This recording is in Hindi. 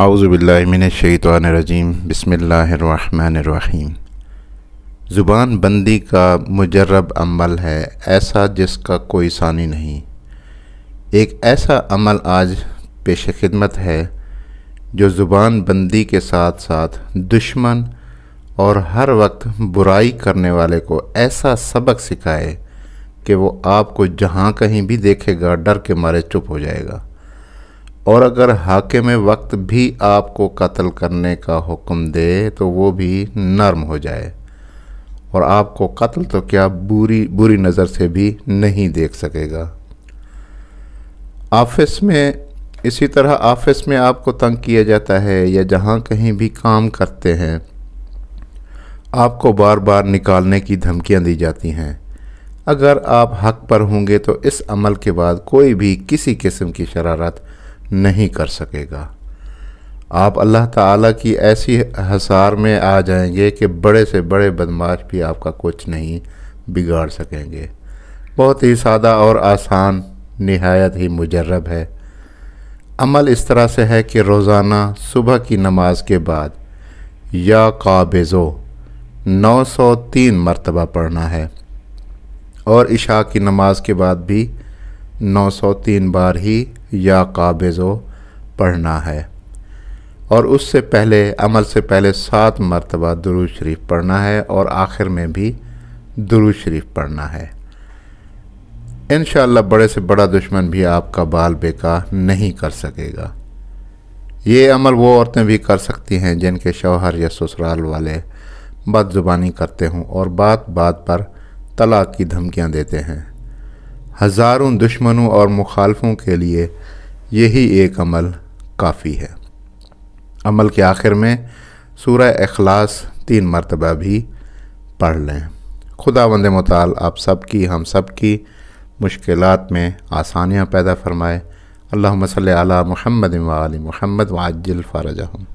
आउज़बिल्लिमिनशैतरजीम बसमीम ज़ुबान बंदी का मुजरब अमल है ऐसा जिसका कोई सानी नहीं एक ऐसा अमल आज पेश खिदमत है जो ज़ुबान बंदी के साथ साथ दुश्मन और हर वक्त बुराई करने वाले को ऐसा सबक सिखाए कि वो आपको जहाँ कहीं भी देखेगा डर के मारे चुप हो जाएगा और अगर हाकिम वक्त भी आपको कत्ल करने का हुक्म दे तो वो भी नर्म हो जाए और आपको कत्ल तो क्या बुरी बुरी नज़र से भी नहीं देख सकेगा ऑफिस में इसी तरह ऑफिस में आपको तंग किया जाता है या जहाँ कहीं भी काम करते हैं आपको बार बार निकालने की धमकियाँ दी जाती हैं अगर आप हक पर होंगे तो इस अमल के बाद कोई भी किसी किस्म की शरारत नहीं कर सकेगा आप अल्लाह ताला की ऐसी हसार में आ जाएंगे कि बड़े से बड़े बदमाश भी आपका कुछ नहीं बिगाड़ सकेंगे बहुत ही सादा और आसान नहायत ही मुजरब है अमल इस तरह से है कि रोज़ाना सुबह की नमाज के बाद या काबिज़ो 903 मरतबा पढ़ना है और इशा की नमाज के बाद भी 903 बार ही या काबिज़ो पढ़ना है और उससे पहले अमल से पहले सात मरतबा दरुज शरीफ पढ़ना है और आखिर में भी दरुज शरीफ पढ़ना है इन बड़े से बड़ा दुश्मन भी आपका बाल बेका नहीं कर सकेगा ये अमल वो औरतें भी कर सकती हैं जिनके शौहर या ससुराल वाले बदजुबानी करते हों और बात बात पर तलाक की धमकियां देते हैं हज़ारों दुश्मनों और मुखालफों के लिए यही एक अमल काफ़ी है अमल के आखिर में सूरह अखलास तीन मरतबा भी पढ़ लें खुदा वंद मताल आप सब की हम सब की मुश्किल में आसानियाँ पैदा फरमाए अल्लाह सल महमद वाल महमद वाजिल फ़रजहम